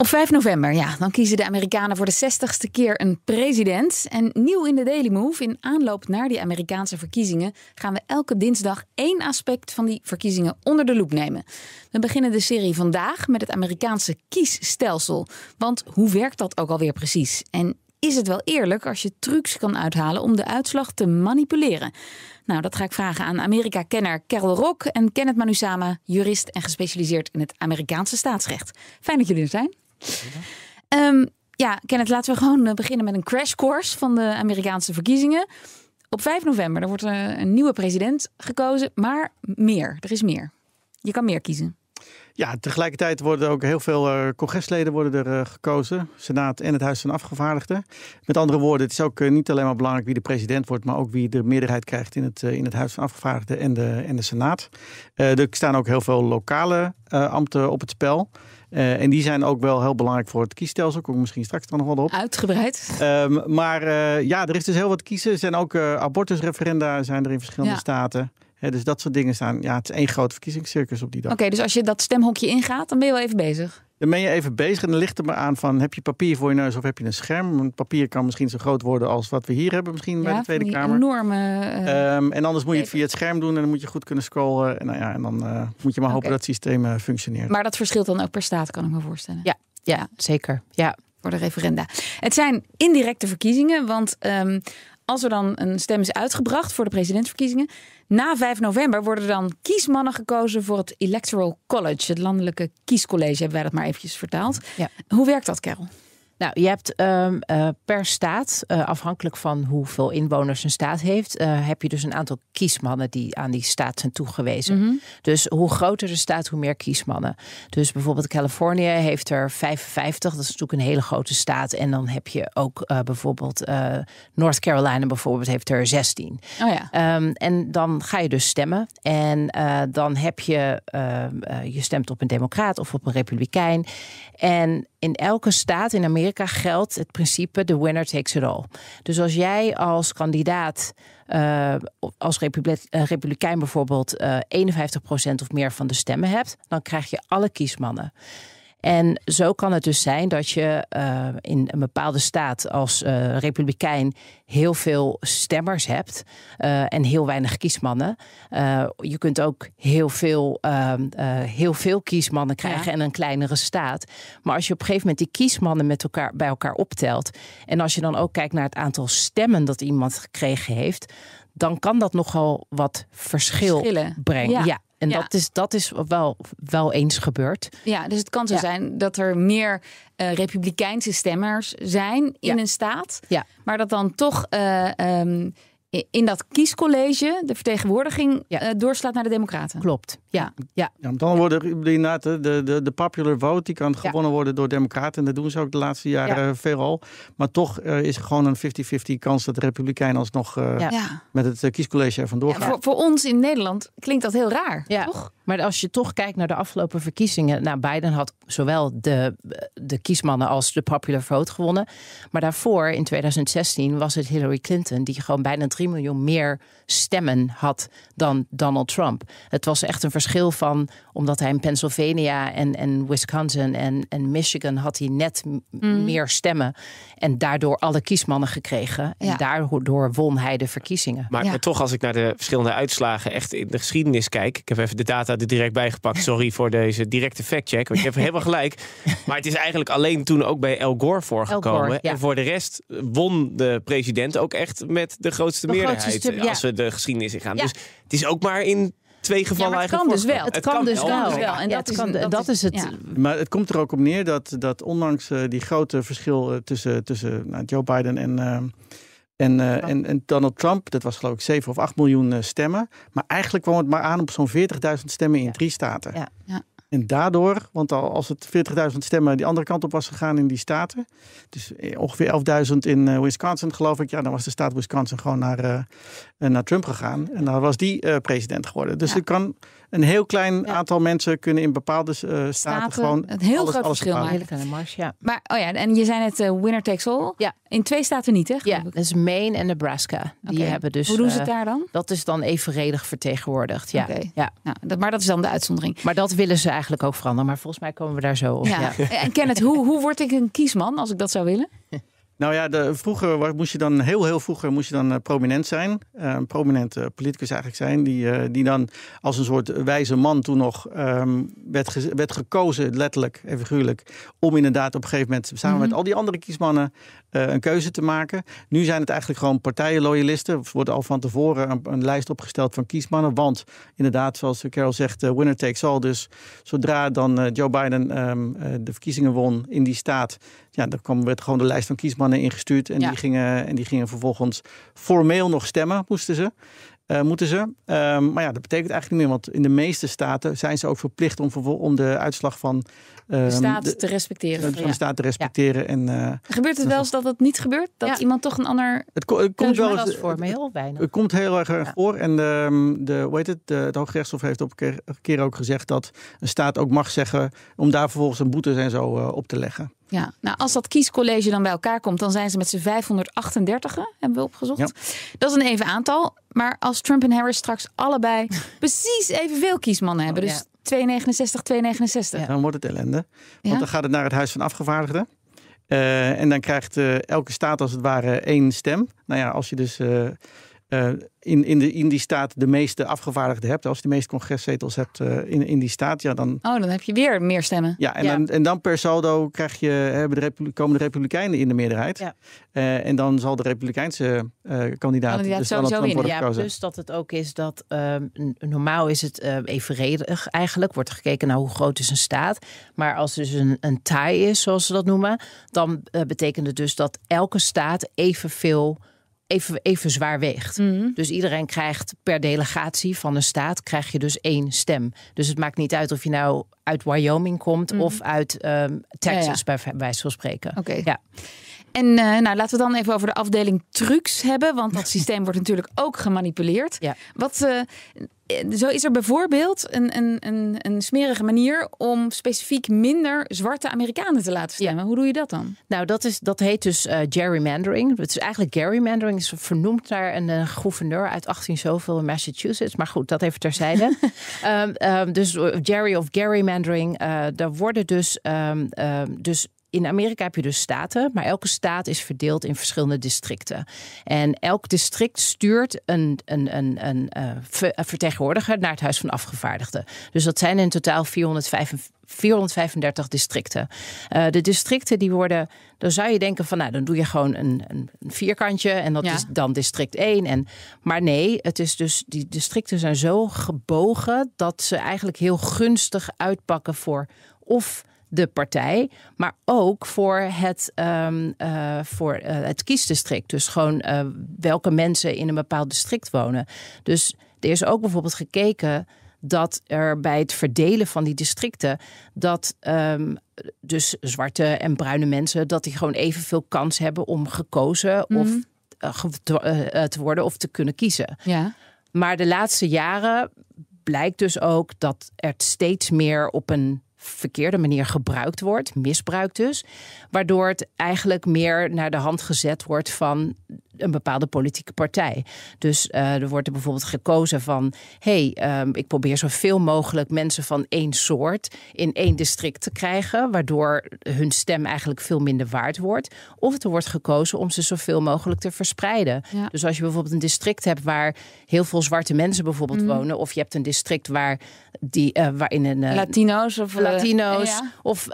Op 5 november, ja, dan kiezen de Amerikanen voor de 60ste keer een president. En nieuw in de Daily Move, in aanloop naar die Amerikaanse verkiezingen, gaan we elke dinsdag één aspect van die verkiezingen onder de loep nemen. We beginnen de serie vandaag met het Amerikaanse kiesstelsel. Want hoe werkt dat ook alweer precies? En is het wel eerlijk als je trucs kan uithalen om de uitslag te manipuleren? Nou, dat ga ik vragen aan Amerika-kenner Carol Rock en Kenneth Manusama, jurist en gespecialiseerd in het Amerikaanse staatsrecht. Fijn dat jullie er zijn. Ehm, ja, Kenneth, laten we gewoon eh, beginnen met een crash course van de Amerikaanse verkiezingen. Op 5 november er wordt eh, een nieuwe president gekozen, maar meer. Er is meer. Je kan meer kiezen. Ja, tegelijkertijd worden ook heel veel eh, congresleden worden er gekozen. Senaat en het Huis van Afgevaardigden. Met andere woorden, het is ook niet alleen maar belangrijk wie de president wordt, maar ook wie de meerderheid krijgt in het, in het Huis van Afgevaardigden en de, en de Senaat. er staan ook heel veel lokale ambten op het spel. Eh, en die zijn ook wel heel belangrijk voor het kiesstelsel. Kom ik misschien straks er nog wel op. Uitgebreid. Ehm, maar eh, ja, er is dus heel wat kiezen. Er zijn ook eh, abortusreferenda zijn er in verschillende staten. dus dat soort dingen staan. Ja, het is één groot verkiezingscircus op die dag. Oké, dus als je dat stemhokje ingaat, dan ben je wel even bezig. Dan ben je even bezig en dan ligt er maar aan van... heb je papier voor je neus of heb je een scherm? Want papier kan misschien zo groot worden als wat we hier hebben misschien bij de Tweede Kamer. enorme... Uh, en anders moet je het via het scherm doen en dan moet je goed kunnen scrollen. En, nou ja, en dan eh, moet je maar hopen dat het systeem eh, functioneert. Maar dat verschilt dan ook per staat, kan ik me voorstellen. Ja, ja zeker. Ja. Voor de referenda. Het zijn indirecte verkiezingen, want ehm, als er dan een stem is uitgebracht voor de presidentsverkiezingen, na 5 november worden dan kiesmannen gekozen voor het Electoral College, het landelijke kiescollege, hebben wij dat maar eventjes vertaald. Hoe werkt dat, Carol? Nou, je hebt ehm, eh, per staat, eh, afhankelijk van hoeveel inwoners een staat heeft, eh, heb je dus een aantal kiesmannen die aan die staat zijn toegewezen. Mhm. Dus hoe groter de staat, hoe meer kiesmannen. Dus bijvoorbeeld Californië heeft er 55, dat is natuurlijk een hele grote staat. En dan heb je ook bijvoorbeeld North Carolina bijvoorbeeld heeft er 16. Oh ja. Ehm, en dan ga je dus stemmen. En dan heb je, ehm, je stemt op een democraat of op een republikein. En in elke staat in Amerika geldt het principe de winner takes it all. Dus als jij als kandidaat, uh, als eh, republikein bijvoorbeeld, uh, eh, 51% of meer van de stemmen hebt, dan krijg je alle kiesmannen. En zo kan het dus zijn dat je eh, in een bepaalde staat als eh, republikein heel veel stemmers hebt eh, en heel weinig kiesmannen. je kunt ook heel veel, ehm, heel veel kiesmannen krijgen ja. en een kleinere staat. Maar als je op een gegeven moment die kiesmannen met elkaar, bij elkaar optelt en als je dan ook kijkt naar het aantal stemmen dat iemand gekregen heeft, dan kan dat nogal wat verschil brengen. ja. En dat is, dat is wel, wel eens gebeurd. Ja, dus het kan zo zijn dat er meer eh, republikeinse stemmers zijn in een staat. Maar dat dan toch eh, ehm, in dat kiescollege de vertegenwoordiging uh, doorslaat naar de Democraten. Klopt, ja, ja. dan worden inderdaad de, de, de popular vote, die kan gewonnen worden door democraten. En dat doen ze ook de laatste jaren eh, veelal. Maar toch eh, is er gewoon een 50-50 kans dat de republikeinen alsnog uh, met het kiescollege er vandoor gaan. Voor, ons in Nederland klinkt dat heel raar, toch? Maar als je toch kijkt naar de afgelopen verkiezingen. Nou, Biden had zowel de, de kiesmannen als de popular vote gewonnen. Maar daarvoor, in 2016, was het Hillary Clinton... die gewoon bijna 3 miljoen meer stemmen had dan Donald Trump. Het was echt een verschil van, omdat hij in Pennsylvania en, en Wisconsin en, en Michigan had hij net mm. meer stemmen. En daardoor alle kiesmannen gekregen. En daardoor won hij de verkiezingen. Maar, toch, als ik naar de verschillende uitslagen echt in de geschiedenis kijk. Ik heb even de data er direct bijgepakt. Sorry voor deze directe factcheck. Want je hebt helemaal gelijk. Maar het is eigenlijk alleen toen ook bij El Gore voorgekomen. En voor de rest won de president ook echt met de grootste meerderheid. als we de geschiedenis in gaan. Dus het is ook maar in twee gevallen het kan dus wel. Het, kan, dus wel. En dat, is, dat, is, het. Maar het komt er ook op neer dat, dat ondanks eh, die grote verschil eh, tussen, tussen nou, Joe Biden en. Eh, en, en, en, Donald Trump, dat was geloof ik 7 of 8 miljoen stemmen. Maar eigenlijk kwam het maar aan op zo'n 40.000 stemmen in drie staten. Ja. En daardoor, want als het 40.000 stemmen die andere kant op was gegaan in die staten, dus eh, ongeveer 11.000 in eh, Wisconsin geloof ik, ja, dan was de staat Wisconsin gewoon naar, eh, naar Trump gegaan. En dan was die president geworden. Dus het kan een heel klein aantal mensen kunnen in bepaalde eh, staten, gewoon een heel alles, groot alles verschil maken. Hele kleine mars, ja. Maar oh ja, en je zei het eh, winner takes all. Ja. In twee staten niet, hè? Ja, dat is Maine en Nebraska. Die hebben dus. Hoe doen ze het eh, daar dan? Dat is dan evenredig vertegenwoordigd. Ja. ja. Nou, dat, maar dat is dan de uitzondering. Maar dat willen ze eigenlijk ook veranderen. Maar volgens mij komen we daar zo op. Ja. En Kenneth, hoe, hoe word ik een kiesman als ik dat zou willen? Nou ja, de, vroeger moest je dan, heel heel vroeger moest je dan eh, prominent zijn. Eh, een prominente politicus eigenlijk zijn. Die, eh, die dan als een soort wijze man toen nog ehm, werd, werd gekozen, letterlijk en figuurlijk. Om inderdaad op een gegeven moment samen met mhm. al die andere kiesmannen een keuze te maken. Nu zijn het eigenlijk gewoon partijenloyalisten. Er wordt al van tevoren een, een, lijst opgesteld van kiesmannen. Want inderdaad, zoals Carol zegt, winner takes all. Dus zodra dan Joe Biden ehm, de verkiezingen won in die staat ja, er kwam, werd gewoon de lijst van kiesmannen ingestuurd. En, die gingen, en die gingen vervolgens formeel nog stemmen, moesten ze. Uh, moeten ze. Ehm, maar ja, dat betekent eigenlijk niet meer, want in de meeste staten zijn ze ook verplicht om, om de uitslag van ehm, de staat te respecteren. Van de staat te respecteren. En, eh, Gebeurt het wel eens dat dat niet gebeurt? Dat iemand toch een ander. Het, komt wel eens voor, maar weinig. Het komt heel erg voor. En de, ehm, de, hoe heet het? De, het Hooggerechtshof heeft op een keer, ook gezegd dat een staat ook mag zeggen om daar vervolgens een boete en zo eh, op te leggen. Ja, nou als dat kiescollege dan bij elkaar komt, dan zijn ze met z'n 538, hebben we opgezocht. Ja. Dat is een even aantal. Maar als Trump en Harris straks allebei precies evenveel kiesmannen hebben, oh, dus ja. 269, 269. Ja. Dan wordt het ellende. Want dan gaat het naar het Huis van Afgevaardigden. Eh, en dan krijgt eh, elke staat als het ware één stem. Nou ja, als je dus eh, eh, in, in, de, in die staat de meeste afgevaardigden hebt, als je de meeste congreszetels hebt eh, in, in die staat, ja, dan. Oh, dan heb je weer meer stemmen. Ja, en, Dan, en dan per saldo krijg je, hebben de Republi komen de Republikeinen in de meerderheid. Ja. Eh, en dan zal de Republikeinse kandidaat, kandidaat dus sowieso winnen. Ja, Dus dat het ook is dat ehm, normaal is het evenredig eigenlijk, wordt gekeken naar hoe groot is een staat. Maar als dus een, een tie is, zoals ze dat noemen, dan betekent het dus dat elke staat evenveel even, even zwaar weegt. Mhm. Dus iedereen krijgt per delegatie van een staat krijg je dus één stem. Dus het maakt niet uit of je nou uit Wyoming komt mhm. of uit ehm, Texas, bij wijze van spreken. Oké. Ja. En eh, nou, laten we dan even over de afdeling trucs hebben, want dat systeem wordt natuurlijk ook gemanipuleerd. Wat, eh, zo is er bijvoorbeeld een, een, een, een, smerige manier om specifiek minder zwarte Amerikanen te laten stemmen. Hoe doe je dat dan? Nou, dat, is, dat heet dus eh, gerrymandering. Het is eigenlijk gerrymandering is vernoemd naar een gouverneur uit 18 zoveel in Massachusetts. Maar goed, dat even terzijde. Ehm, ehm, dus Jerry of gerrymandering, daar worden dus, ehm, dus in Amerika heb je dus staten, maar elke staat is verdeeld in verschillende districten. En elk district stuurt een, een, een, een, eh, eh, vertegenwoordiger naar het Huis van Afgevaardigden. Dus dat zijn in totaal 435 districten. Eh, de districten die worden, dan zou je denken van nou dan doe je gewoon een, een vierkantje en dat is dan district 1. En, maar nee, het is dus, die districten zijn zo gebogen dat ze eigenlijk heel gunstig uitpakken voor of de partij, maar ook voor het, ehm, eh, voor, eh, het kiesdistrict. Dus gewoon eh, welke mensen in een bepaald district wonen. Dus er is ook bijvoorbeeld gekeken dat er bij het verdelen van die districten dat ehm, dus zwarte en bruine mensen dat die gewoon evenveel kans hebben om gekozen of mhm. te worden of te kunnen kiezen. Ja. Maar de laatste jaren blijkt dus ook dat er steeds meer op een verkeerde manier gebruikt wordt, misbruikt dus, waardoor het eigenlijk meer naar de hand gezet wordt van een bepaalde politieke partij. Dus eh, er wordt er bijvoorbeeld gekozen van: hé, hey, ehm, ik probeer zoveel mogelijk mensen van één soort in één district te krijgen, waardoor hun stem eigenlijk veel minder waard wordt. Of er wordt gekozen om ze zoveel mogelijk te verspreiden. Dus als je bijvoorbeeld een district hebt waar heel veel zwarte mensen bijvoorbeeld mhm. wonen, of je hebt een district waar die, uh, waarin een. Eh, Latino's of. Latino's. Of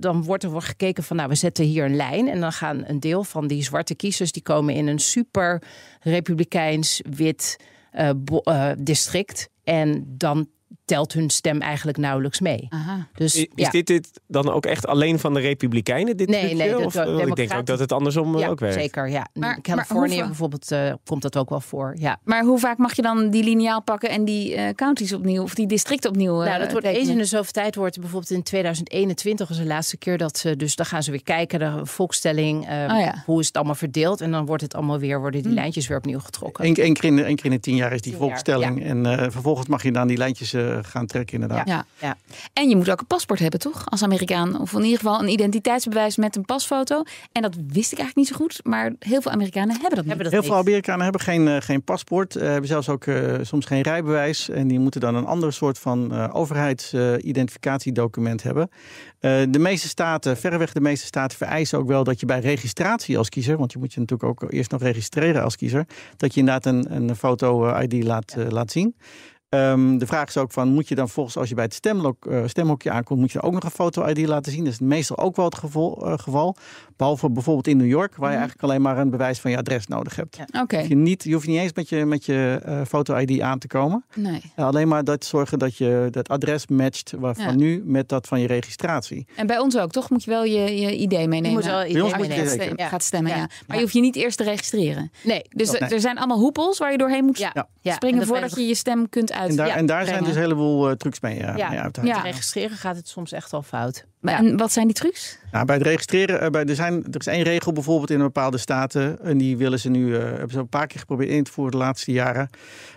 dan wordt er gekeken van: nou, we zetten hier een lijn en dan gaan een deel van die zwarte kiezers die komen in een super republikeins wit eh, eh, district. En dan telt hun stem eigenlijk nauwelijks mee. Aha. Dus, is dit, dit dan ook echt alleen van de Republikeinen? Dit nee, nee. Eh, ik denk ook dat het andersom eh, ook werkt. Zeker, ja. Maar, Californië bijvoorbeeld eh, komt dat ook wel voor. Ja. Maar hoe vaak mag je dan die lineaal pakken en die counties opnieuw of die districten opnieuw? nou, dat wordt eens in de zoveel tijd wordt bijvoorbeeld in 2021 was de laatste keer dat ze dus dan gaan ze weer kijken de volkstelling oh hoe is het allemaal verdeeld en dan wordt het allemaal weer worden die hm. lijntjes weer opnieuw getrokken. Eén keer in de tien jaar is die volkstelling en vervolgens mag je dan die lijntjes gaan trekken, inderdaad. Ja, ja. En je moet ook een paspoort hebben, toch? Als Amerikaan. Of in ieder geval een identiteitsbewijs met een pasfoto. En dat wist ik eigenlijk niet zo goed. Maar heel veel Amerikanen hebben dat niet. dat heel veel Amerikanen hebben geen, eh, geen paspoort. Eh, hebben zelfs ook eh, soms geen rijbewijs. En die moeten dan een ander soort van uh, overheidsidentificatiedocument hebben. de meeste staten, verreweg de meeste staten, vereisen ook wel dat je bij registratie als kiezer, want je moet je natuurlijk ook eerst nog registreren als kiezer, dat je inderdaad een, een foto-ID laat, laat zien. Ehm, de vraag is ook van, moet je dan volgens als je bij het stemlok, eh, stemhokje aankomt, moet je ook nog een foto-ID laten zien? Dat is meestal ook wel het geval, eh, geval. Behalve bijvoorbeeld in New York, waar je mhm. eigenlijk alleen maar een bewijs van je adres nodig hebt. Ja. Je, niet, je hoeft niet eens met je, met je eh, foto-ID aan te komen. Nee. alleen maar dat zorgen dat je dat adres matcht waarvan nu met dat van je registratie. En bij ons ook, toch? Moet je wel je, je idee meenemen. Je moet wel je idee meenemen. Ja. Gaat stemmen, ja. Maar je hoeft je niet eerst te registreren. Nee. Dus er zijn allemaal hoepels waar je doorheen moet springen voordat je je stem kunt en daar, en daar zijn dus een heleboel eh, trucs mee, eh, ja. mee registreren gaat het soms echt al fout. Maar, En wat zijn die trucs? Nou, bij het registreren, eh, bij, er, zijn, er is één regel bijvoorbeeld in bepaalde staten. En die willen ze nu, hebben ze een paar keer geprobeerd in te voeren de laatste jaren.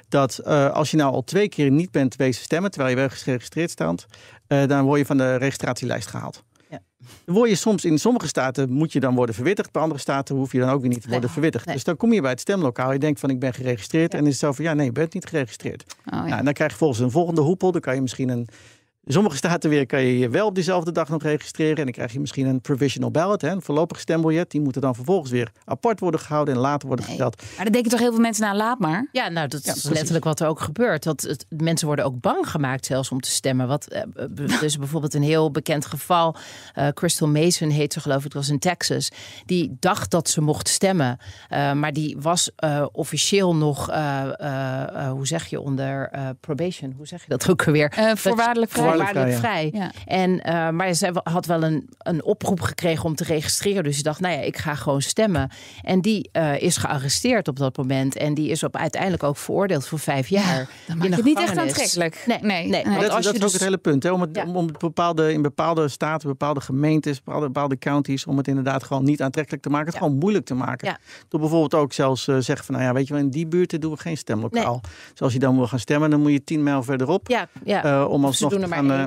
Dat als je nou al twee keer niet bent te stemmen, terwijl je wel geregistreerd staat, dan word je van de registratielijst gehaald. Ja. Dan word je soms in sommige staten moet je dan worden verwittigd. Bij andere staten hoef je dan ook weer niet te worden verwittigd. Dus dan kom je bij het stemlokaal. Je denkt van ik ben geregistreerd. En En is het zo van ja, nee, je bent niet geregistreerd. Oh, ja. nou, en dan krijg je volgens een volgende hoepel. Dan kan je misschien een sommige staten weer kan je je wel op diezelfde dag nog registreren. En dan krijg je misschien een provisional ballot, hè, een voorlopig stembiljet. Die moeten dan vervolgens weer apart worden gehouden en later worden nee. geteld. Maar dan denken toch heel veel mensen, naar nou, laat maar. Ja, nou dat is letterlijk wat er ook gebeurt. Dat mensen worden ook bang gemaakt zelfs om te stemmen. Wat, eh, dus bijvoorbeeld een heel bekend geval. Eh, Crystal Mason heet ze geloof ik, was in Texas. Die dacht dat ze mocht stemmen. Eh, maar die was officieel nog, hoe zeg je, onder probation. Hoe zeg je dat ook alweer? voorwaardelijk vrij waarlijk vrij. En, eh, maar ze had wel een, een oproep gekregen om te registreren. Dus je dacht, nou ja, ik ga gewoon stemmen. En die eh, is gearresteerd op dat moment. En die is op, uiteindelijk ook veroordeeld voor vijf jaar. dat maakt niet echt aantrekkelijk. Nee, nee. nee. dat, als je is dus... ook het hele punt. Hè? Om het, om, bepaalde, in bepaalde staten, bepaalde gemeentes, bepaalde, counties... om het inderdaad gewoon niet aantrekkelijk te maken. Het gewoon moeilijk te maken. Door bijvoorbeeld ook zelfs uh, zeggen van... nou ja, weet je wel, in die buurten doen we geen stemlokaal. Nee. Dus als je dan wil gaan stemmen, dan moet je tien mijl verderop. Ja, ja. om alsnog eh,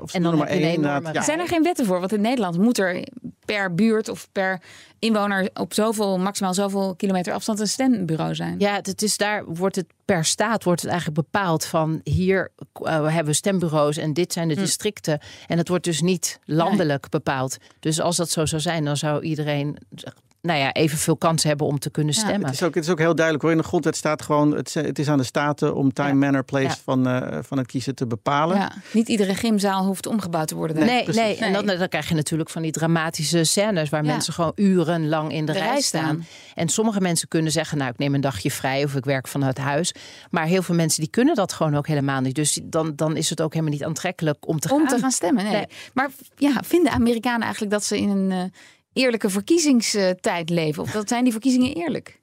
of en dan maar één. Enorme... Ja. Zijn er geen wetten voor? Want in Nederland moet er per buurt of per inwoner op zoveel, maximaal zoveel kilometer afstand een stembureau zijn. Ja, het is daar wordt het per staat wordt het eigenlijk bepaald van hier eh, hebben we stembureaus en dit zijn de hm. districten. En het wordt dus niet landelijk bepaald. Dus als dat zo zou zijn, dan zou iedereen nou ja, evenveel kans hebben om te kunnen stemmen. het, is ook, het is ook heel duidelijk hoor. In de grondwet staat gewoon: het, het is aan de staten om time, manner, place van, eh, van het kiezen te bepalen. Niet iedere gymzaal hoeft omgebouwd te worden. Nee, nee, nee. en dan, dan, krijg je natuurlijk van die dramatische scènes waar mensen gewoon urenlang in de, rij, staan. En sommige mensen kunnen zeggen: Nou, ik neem een dagje vrij of ik werk vanuit huis. Maar heel veel mensen die kunnen dat gewoon ook helemaal niet. Dus dan, dan is het ook helemaal niet aantrekkelijk om te, om gaan. te gaan stemmen. Nee. Maar ja, vinden Amerikanen eigenlijk dat ze in een. Eh, eerlijke verkiezingstijd leven? Of dat zijn die verkiezingen eerlijk?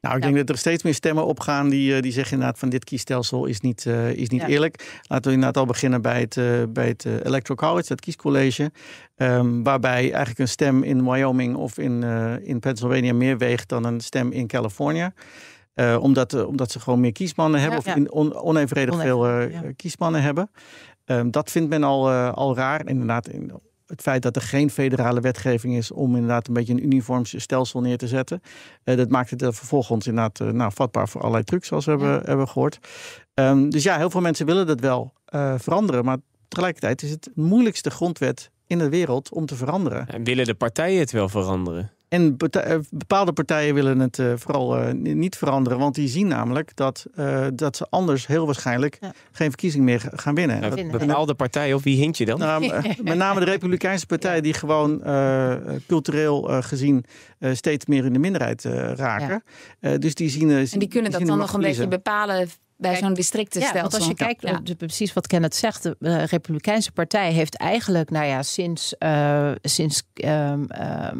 Nou, ik denk dat er steeds meer stemmen opgaan die, eh, die zeggen inderdaad van dit kiesstelsel is niet, eh, is niet eerlijk. Laten we inderdaad al beginnen bij het, eh, bij het Electoral College, het kiescollege. Ehm, waarbij eigenlijk een stem in Wyoming of in, in Pennsylvania meer weegt dan een stem in Californië. omdat, omdat ze gewoon meer kiesmannen hebben, of in on, onevenredig veel kiesmannen hebben. Ehm, dat vindt men al, al raar. Inderdaad, in, het feit dat er geen federale wetgeving is om inderdaad een beetje een uniform stelsel neer te zetten. Eh, dat maakt het eh, vervolgens inderdaad eh, nou, vatbaar voor allerlei trucs, zoals we hebben, hebben gehoord. Ehm, dus ja, heel veel mensen willen dat wel veranderen. Maar tegelijkertijd is het moeilijkste grondwet in de wereld om te veranderen. En willen de partijen het wel veranderen? En eh, bepaalde partijen willen het eh, vooral eh, niet veranderen. Want die zien namelijk dat, dat ze anders heel waarschijnlijk geen verkiezing meer gaan winnen. bepaalde partijen, of wie hint je dan? Nou, met name de Republikeinse Partij, die gewoon cultureel gezien steeds meer in de minderheid raken. dus die zien. en die kunnen dat dan nog een beetje bepalen bij zo'n districtenstelsel. Ja, want als je kijkt, precies wat Kenneth zegt, de Republikeinse Partij heeft eigenlijk, nou ja, sinds, sinds ehm, ehm,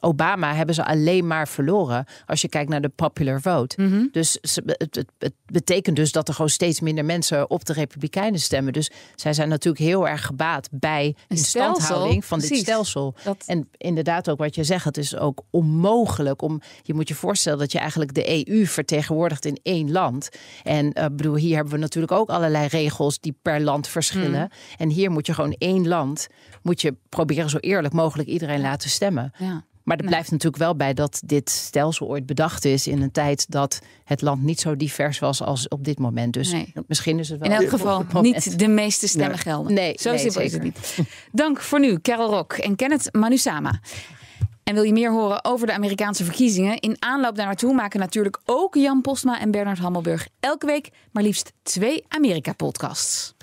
Obama hebben ze alleen maar verloren als je kijkt naar de popular vote. Mhm. Dus het, het, betekent dus dat er gewoon steeds minder mensen op de Republikeinen stemmen. Dus zij zijn natuurlijk heel erg gebaat bij de standhouding van dit stelsel. En inderdaad ook wat je zegt, het is ook onmogelijk om. Je moet je voorstellen dat je eigenlijk de EU vertegenwoordigt in één land. En uh, bedoel, hier hebben we natuurlijk ook allerlei regels die per land verschillen. Mhm. En hier moet je gewoon één land moet je proberen zo eerlijk mogelijk iedereen laten stemmen. Ja. Maar er blijft natuurlijk wel bij dat dit stelsel ooit bedacht is in een tijd dat het land niet zo divers was als op dit moment. Dus misschien is het wel. In elk geval niet de meeste stemmen gelden. Nee, zo nee, het is het niet. Dank voor nu, Carol Rock en Kenneth Manusama. En wil je meer horen over de Amerikaanse verkiezingen? In aanloop daar naartoe maken natuurlijk ook Jan Postma en Bernard Hammelburg elke week maar liefst twee Amerika-podcasts.